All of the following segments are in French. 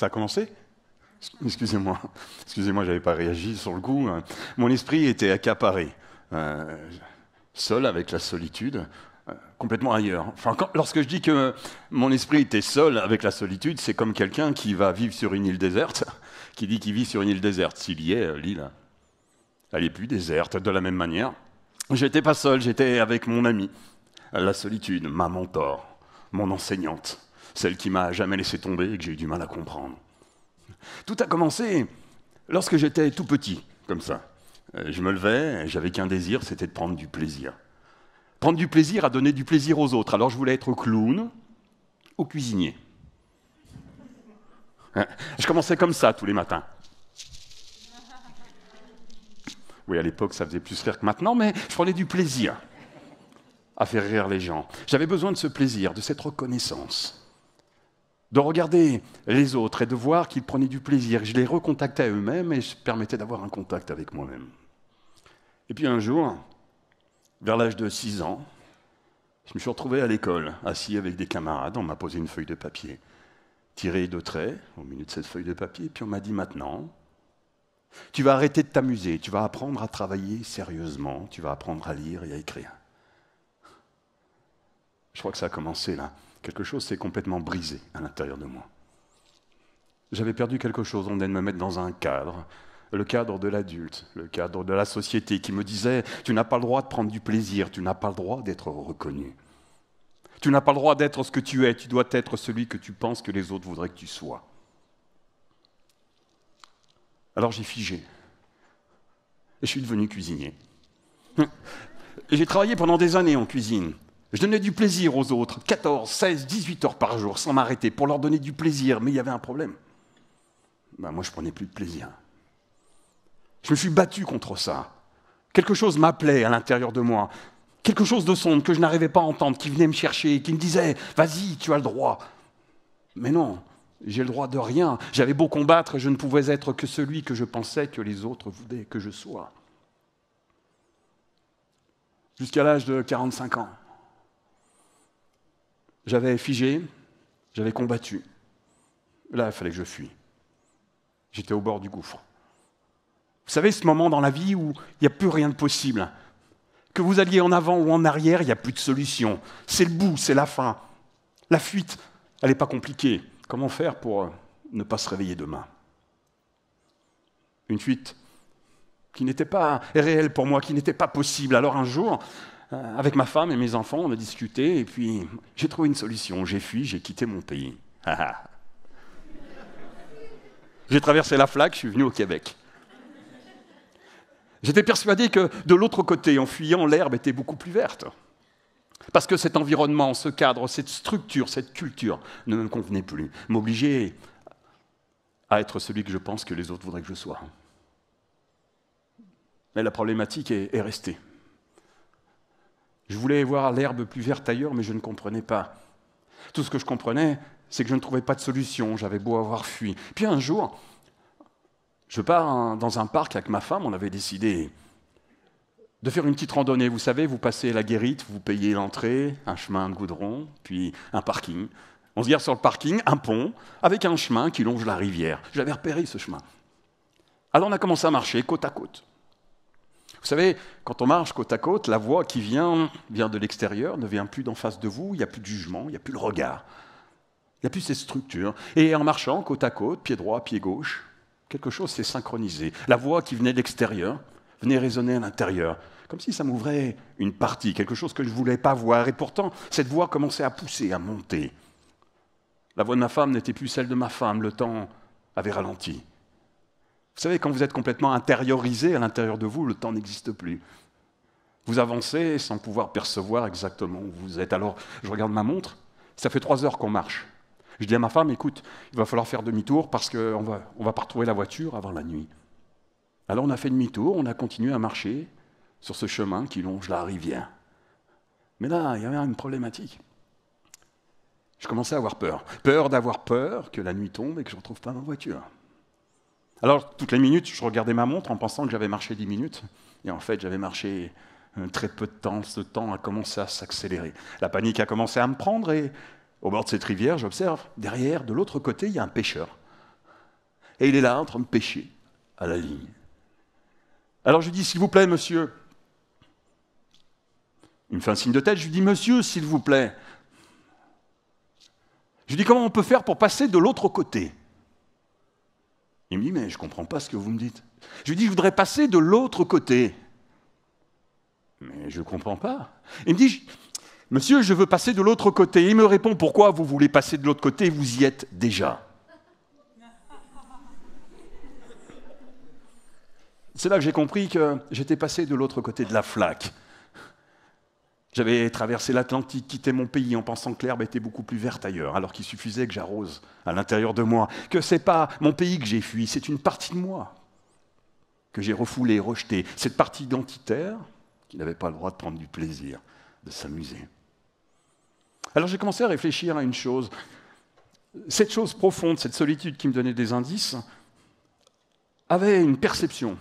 Ça a commencé Excusez-moi, excusez-moi, j'avais pas réagi sur le coup. Hein. Mon esprit était accaparé, euh, seul avec la solitude, euh, complètement ailleurs. lorsque je dis que mon esprit était seul avec la solitude, c'est comme quelqu'un qui va vivre sur une île déserte, qui dit qu'il vit sur une île déserte. S'il y est, euh, l'île, elle n'est plus déserte. De la même manière, j'étais pas seul, j'étais avec mon ami, la solitude, ma mentor, mon enseignante celle qui m'a jamais laissé tomber et que j'ai eu du mal à comprendre. Tout a commencé lorsque j'étais tout petit, comme ça. Euh, je me levais, j'avais qu'un désir, c'était de prendre du plaisir. Prendre du plaisir à donner du plaisir aux autres. Alors je voulais être clown ou cuisinier. Hein? Je commençais comme ça tous les matins. Oui, à l'époque, ça faisait plus rire que maintenant, mais je prenais du plaisir à faire rire les gens. J'avais besoin de ce plaisir, de cette reconnaissance de regarder les autres et de voir qu'ils prenaient du plaisir. Je les recontactais à eux-mêmes et je permettais d'avoir un contact avec moi-même. Et puis un jour, vers l'âge de 6 ans, je me suis retrouvé à l'école, assis avec des camarades, on m'a posé une feuille de papier, tiré de traits au milieu de cette feuille de papier, puis on m'a dit maintenant, tu vas arrêter de t'amuser, tu vas apprendre à travailler sérieusement, tu vas apprendre à lire et à écrire. Je crois que ça a commencé là quelque chose s'est complètement brisé à l'intérieur de moi. J'avais perdu quelque chose, on est de me mettre dans un cadre, le cadre de l'adulte, le cadre de la société qui me disait Tu n'as pas le droit de prendre du plaisir, tu n'as pas le droit d'être reconnu. Tu n'as pas le droit d'être ce que tu es, tu dois être celui que tu penses que les autres voudraient que tu sois. Alors j'ai figé. Et je suis devenu cuisinier. J'ai travaillé pendant des années en cuisine. Je donnais du plaisir aux autres, 14, 16, 18 heures par jour, sans m'arrêter, pour leur donner du plaisir, mais il y avait un problème. Ben, moi, je prenais plus de plaisir. Je me suis battu contre ça. Quelque chose m'appelait à l'intérieur de moi. Quelque chose de sonde que je n'arrivais pas à entendre, qui venait me chercher, qui me disait Vas-y, tu as le droit. Mais non, j'ai le droit de rien. J'avais beau combattre, je ne pouvais être que celui que je pensais que les autres voulaient que je sois. Jusqu'à l'âge de 45 ans. J'avais figé, j'avais combattu. Là, il fallait que je fuis. J'étais au bord du gouffre. Vous savez, ce moment dans la vie où il n'y a plus rien de possible. Que vous alliez en avant ou en arrière, il n'y a plus de solution. C'est le bout, c'est la fin. La fuite, elle n'est pas compliquée. Comment faire pour euh, ne pas se réveiller demain Une fuite qui n'était pas réelle pour moi, qui n'était pas possible. Alors un jour, euh, avec ma femme et mes enfants, on a discuté, et puis j'ai trouvé une solution. J'ai fui, j'ai quitté mon pays. j'ai traversé la flaque, je suis venu au Québec. J'étais persuadé que de l'autre côté, en fuyant, l'herbe était beaucoup plus verte. Parce que cet environnement, ce cadre, cette structure, cette culture ne me convenait plus, m'obligeait à être celui que je pense que les autres voudraient que je sois. Mais la problématique est restée. Je voulais voir l'herbe plus verte ailleurs, mais je ne comprenais pas. Tout ce que je comprenais, c'est que je ne trouvais pas de solution, j'avais beau avoir fui. Puis un jour, je pars dans un parc avec ma femme, on avait décidé de faire une petite randonnée. Vous savez, vous passez la guérite, vous payez l'entrée, un chemin de goudron, puis un parking. On se gare sur le parking, un pont, avec un chemin qui longe la rivière. J'avais repéré ce chemin. Alors on a commencé à marcher côte à côte. Vous savez, quand on marche côte à côte, la voix qui vient, vient de l'extérieur, ne vient plus d'en face de vous, il n'y a plus de jugement, il n'y a plus le regard, il n'y a plus ces structures. Et en marchant côte à côte, pied droit, pied gauche, quelque chose s'est synchronisé. La voix qui venait de l'extérieur venait résonner à l'intérieur, comme si ça m'ouvrait une partie, quelque chose que je ne voulais pas voir. Et pourtant, cette voix commençait à pousser, à monter. La voix de ma femme n'était plus celle de ma femme, le temps avait ralenti. Vous savez, quand vous êtes complètement intériorisé à l'intérieur de vous, le temps n'existe plus. Vous avancez sans pouvoir percevoir exactement où vous êtes. Alors, je regarde ma montre, ça fait trois heures qu'on marche. Je dis à ma femme, écoute, il va falloir faire demi-tour parce qu'on va, on va pas retrouver la voiture avant la nuit. Alors on a fait demi-tour, on a continué à marcher sur ce chemin qui longe la rivière. Mais là, il y avait une problématique. Je commençais à avoir peur. Peur d'avoir peur que la nuit tombe et que je ne retrouve pas ma voiture. Alors, toutes les minutes, je regardais ma montre en pensant que j'avais marché 10 minutes. Et en fait, j'avais marché euh, très peu de temps. Ce temps a commencé à s'accélérer. La panique a commencé à me prendre et au bord de cette rivière, j'observe, derrière, de l'autre côté, il y a un pêcheur. Et il est là en train de pêcher à la ligne. Alors je lui dis, s'il vous plaît, monsieur. Il me fait un signe de tête, je lui dis, monsieur, s'il vous plaît. Je lui dis, comment on peut faire pour passer de l'autre côté il me dit, mais je ne comprends pas ce que vous me dites. Je lui dis, je voudrais passer de l'autre côté. Mais je ne comprends pas. Il me dit, monsieur, je veux passer de l'autre côté. Il me répond, pourquoi vous voulez passer de l'autre côté Vous y êtes déjà. C'est là que j'ai compris que j'étais passé de l'autre côté de la flaque. J'avais traversé l'Atlantique, quitté mon pays en pensant que l'herbe était beaucoup plus verte ailleurs, alors qu'il suffisait que j'arrose à l'intérieur de moi, que c'est pas mon pays que j'ai fui, c'est une partie de moi que j'ai refoulée rejetée, cette partie identitaire qui n'avait pas le droit de prendre du plaisir, de s'amuser. Alors j'ai commencé à réfléchir à une chose. Cette chose profonde, cette solitude qui me donnait des indices, avait une perception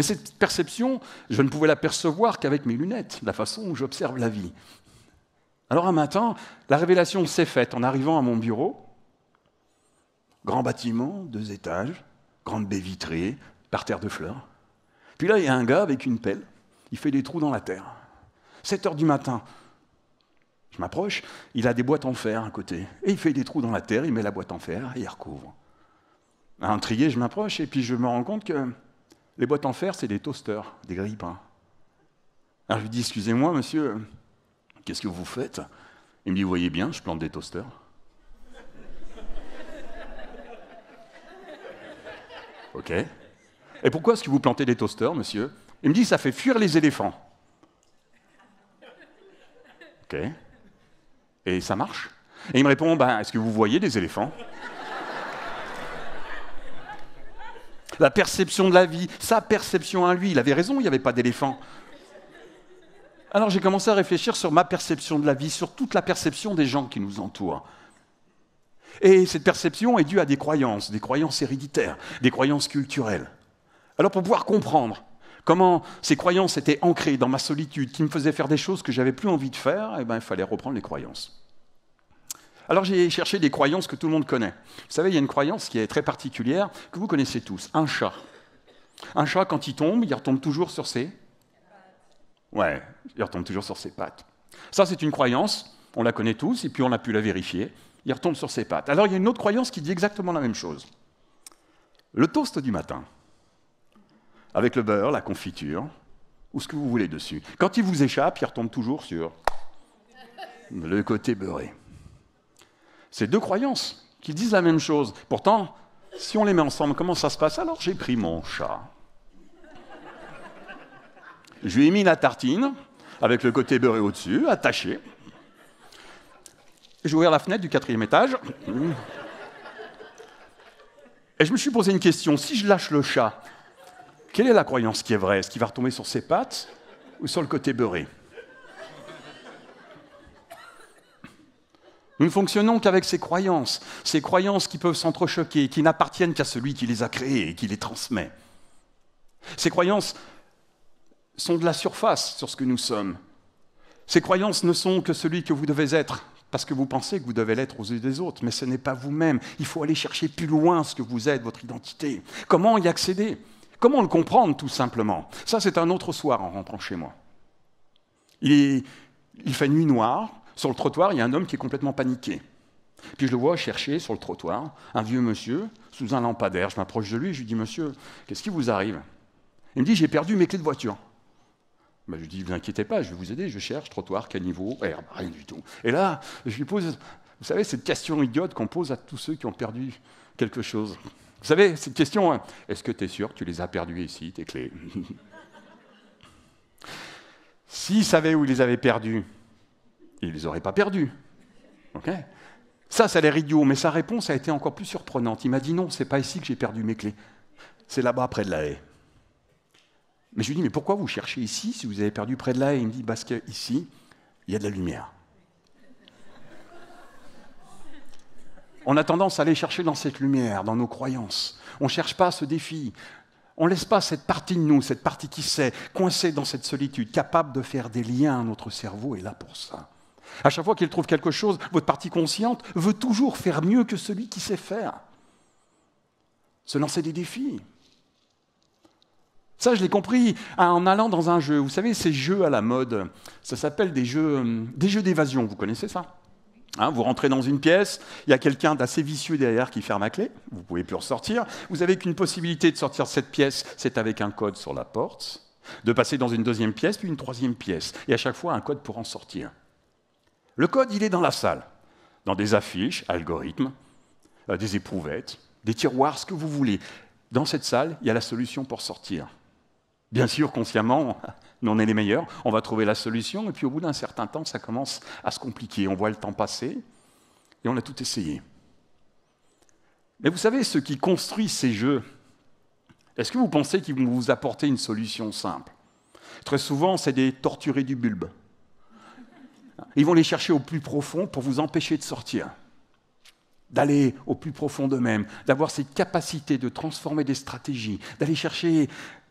mais cette perception, je ne pouvais la percevoir qu'avec mes lunettes, la façon où j'observe la vie. Alors un matin, la révélation s'est faite en arrivant à mon bureau. Grand bâtiment, deux étages, grande baie vitrée, parterre de fleurs. Puis là, il y a un gars avec une pelle, il fait des trous dans la terre. 7 heures du matin, je m'approche, il a des boîtes en fer à côté. Et il fait des trous dans la terre, il met la boîte en fer et il recouvre. Intrigué, un trier, je m'approche et puis je me rends compte que les boîtes en fer, c'est des toasters, des grille-pains. Hein. Alors je lui dis, excusez-moi, monsieur, qu'est-ce que vous faites Il me dit, vous voyez bien, je plante des toasters. ok. Et pourquoi est-ce que vous plantez des toasters, monsieur Il me dit, ça fait fuir les éléphants. Ok. Et ça marche Et il me répond, ben, est-ce que vous voyez des éléphants la perception de la vie, sa perception à lui. Il avait raison, il n'y avait pas d'éléphant. Alors j'ai commencé à réfléchir sur ma perception de la vie, sur toute la perception des gens qui nous entourent. Et cette perception est due à des croyances, des croyances héréditaires, des croyances culturelles. Alors pour pouvoir comprendre comment ces croyances étaient ancrées dans ma solitude, qui me faisaient faire des choses que j'avais plus envie de faire, eh ben, il fallait reprendre les croyances. Alors j'ai cherché des croyances que tout le monde connaît. Vous savez, il y a une croyance qui est très particulière, que vous connaissez tous, un chat. Un chat, quand il tombe, il retombe toujours sur ses... Ouais, il retombe toujours sur ses pattes. Ça, c'est une croyance, on la connaît tous, et puis on a pu la vérifier. Il retombe sur ses pattes. Alors il y a une autre croyance qui dit exactement la même chose. Le toast du matin, avec le beurre, la confiture, ou ce que vous voulez dessus. Quand il vous échappe, il retombe toujours sur le côté beurré. Ces deux croyances qui disent la même chose. Pourtant, si on les met ensemble, comment ça se passe Alors j'ai pris mon chat. Je lui ai mis la tartine, avec le côté beurré au-dessus, attaché. J'ai ouvert la fenêtre du quatrième étage. Et je me suis posé une question. Si je lâche le chat, quelle est la croyance qui est vraie Est-ce qu'il va retomber sur ses pattes ou sur le côté beurré Nous ne fonctionnons qu'avec ces croyances, ces croyances qui peuvent s'entrechoquer, qui n'appartiennent qu'à celui qui les a créées et qui les transmet. Ces croyances sont de la surface sur ce que nous sommes. Ces croyances ne sont que celui que vous devez être, parce que vous pensez que vous devez l'être aux yeux des autres, mais ce n'est pas vous-même. Il faut aller chercher plus loin ce que vous êtes, votre identité. Comment y accéder Comment le comprendre tout simplement Ça, c'est un autre soir en rentrant chez moi. Il, il fait nuit noire, sur le trottoir, il y a un homme qui est complètement paniqué. Puis je le vois chercher sur le trottoir un vieux monsieur sous un lampadaire. Je m'approche de lui, et je lui dis Monsieur, qu'est-ce qui vous arrive Il me dit J'ai perdu mes clés de voiture. Ben, je lui dis Vous inquiétez pas, je vais vous aider, je cherche trottoir, quel niveau, herbe, rien du tout. Et là, je lui pose, vous savez, cette question idiote qu'on pose à tous ceux qui ont perdu quelque chose. Vous savez, cette question hein, Est-ce que tu es sûr que tu les as perdues ici, tes clés S'il savait où il les avait perdues, ils aurait pas perdu. ça, ça a l'air idiot, mais sa réponse a été encore plus surprenante. Il m'a dit non, ce n'est pas ici que j'ai perdu mes clés. C'est là-bas, près de la haie. Mais je lui dis, mais pourquoi vous cherchez ici si vous avez perdu près de la haie Il me dit, parce qu'ici, il y a de la lumière. On a tendance à aller chercher dans cette lumière, dans nos croyances. On ne cherche pas ce défi. On ne laisse pas cette partie de nous, cette partie qui sait, coincée dans cette solitude, capable de faire des liens. à Notre cerveau est là pour ça. À chaque fois qu'il trouve quelque chose, votre partie consciente veut toujours faire mieux que celui qui sait faire. Se lancer des défis. Ça, je l'ai compris en allant dans un jeu. Vous savez, ces jeux à la mode, ça s'appelle des jeux d'évasion. Vous connaissez ça hein, vous rentrez dans une pièce, il y a quelqu'un d'assez vicieux derrière qui ferme la clé, vous ne pouvez plus ressortir. Vous n'avez qu'une possibilité de sortir de cette pièce, c'est avec un code sur la porte, de passer dans une deuxième pièce, puis une troisième pièce, et à chaque fois un code pour en sortir. Le code, il est dans la salle, dans des affiches, algorithmes, euh, des éprouvettes, des tiroirs, ce que vous voulez. Dans cette salle, il y a la solution pour sortir. Bien sûr, consciemment, on est les meilleurs, on va trouver la solution, et puis au bout d'un certain temps, ça commence à se compliquer. On voit le temps passer, et on a tout essayé. Mais vous savez, ce qui construit ces jeux, est-ce que vous pensez qu'ils vont vous apporter une solution simple Très souvent, c'est des torturés du bulbe. Ils vont les chercher au plus profond pour vous empêcher de sortir, d'aller au plus profond d'eux-mêmes, d'avoir cette capacité de transformer des stratégies, d'aller chercher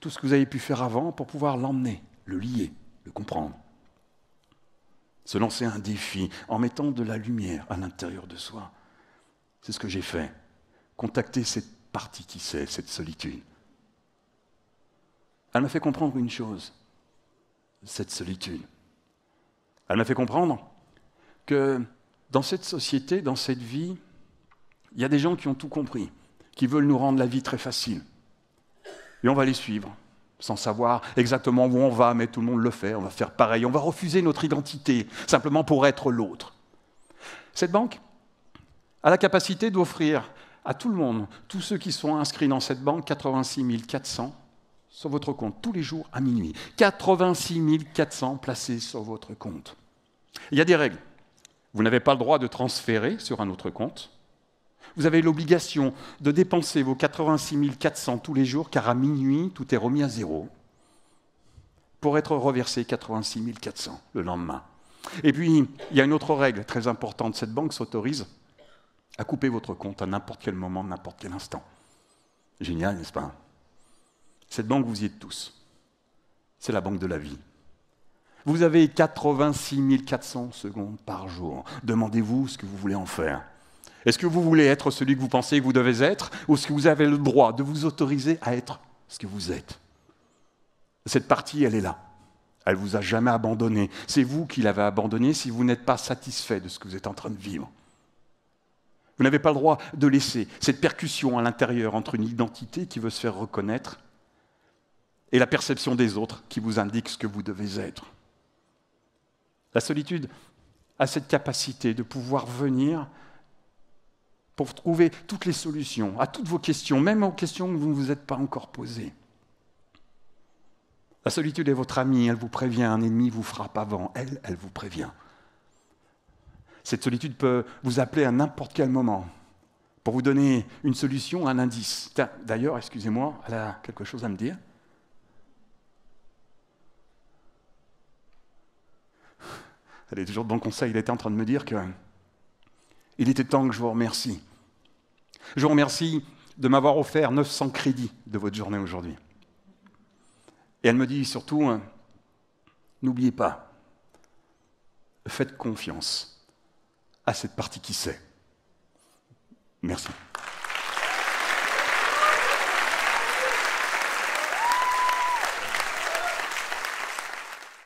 tout ce que vous avez pu faire avant pour pouvoir l'emmener, le lier, le comprendre. Se lancer un défi en mettant de la lumière à l'intérieur de soi. C'est ce que j'ai fait. Contacter cette partie qui sait, cette solitude. Elle m'a fait comprendre une chose, cette solitude. Elle m'a fait comprendre que dans cette société, dans cette vie, il y a des gens qui ont tout compris, qui veulent nous rendre la vie très facile. Et on va les suivre, sans savoir exactement où on va, mais tout le monde le fait, on va faire pareil, on va refuser notre identité, simplement pour être l'autre. Cette banque a la capacité d'offrir à tout le monde, tous ceux qui sont inscrits dans cette banque, 86 400 sur votre compte tous les jours à minuit. 86 400 placés sur votre compte. Il y a des règles. Vous n'avez pas le droit de transférer sur un autre compte. Vous avez l'obligation de dépenser vos 86 400 tous les jours, car à minuit, tout est remis à zéro, pour être reversé 86 400 le lendemain. Et puis, il y a une autre règle très importante. Cette banque s'autorise à couper votre compte à n'importe quel moment, n'importe quel instant. Génial, n'est-ce pas Cette banque, vous y êtes tous. C'est la banque de la vie. Vous avez 86 400 secondes par jour. Demandez-vous ce que vous voulez en faire. Est-ce que vous voulez être celui que vous pensez que vous devez être ou est-ce que vous avez le droit de vous autoriser à être ce que vous êtes Cette partie, elle est là. Elle ne vous a jamais abandonné. C'est vous qui l'avez abandonné si vous n'êtes pas satisfait de ce que vous êtes en train de vivre. Vous n'avez pas le droit de laisser cette percussion à l'intérieur entre une identité qui veut se faire reconnaître et la perception des autres qui vous indique ce que vous devez être. La solitude a cette capacité de pouvoir venir pour trouver toutes les solutions à toutes vos questions, même aux questions que vous ne vous êtes pas encore posées. La solitude est votre amie, elle vous prévient, un ennemi vous frappe avant, elle, elle vous prévient. Cette solitude peut vous appeler à n'importe quel moment pour vous donner une solution, un indice. D'ailleurs, excusez-moi, elle a quelque chose à me dire. Elle est toujours de bons conseil, Il était en train de me dire que il était temps que je vous remercie. Je vous remercie de m'avoir offert 900 crédits de votre journée aujourd'hui. Et elle me dit surtout, hein, n'oubliez pas, faites confiance à cette partie qui sait. Merci.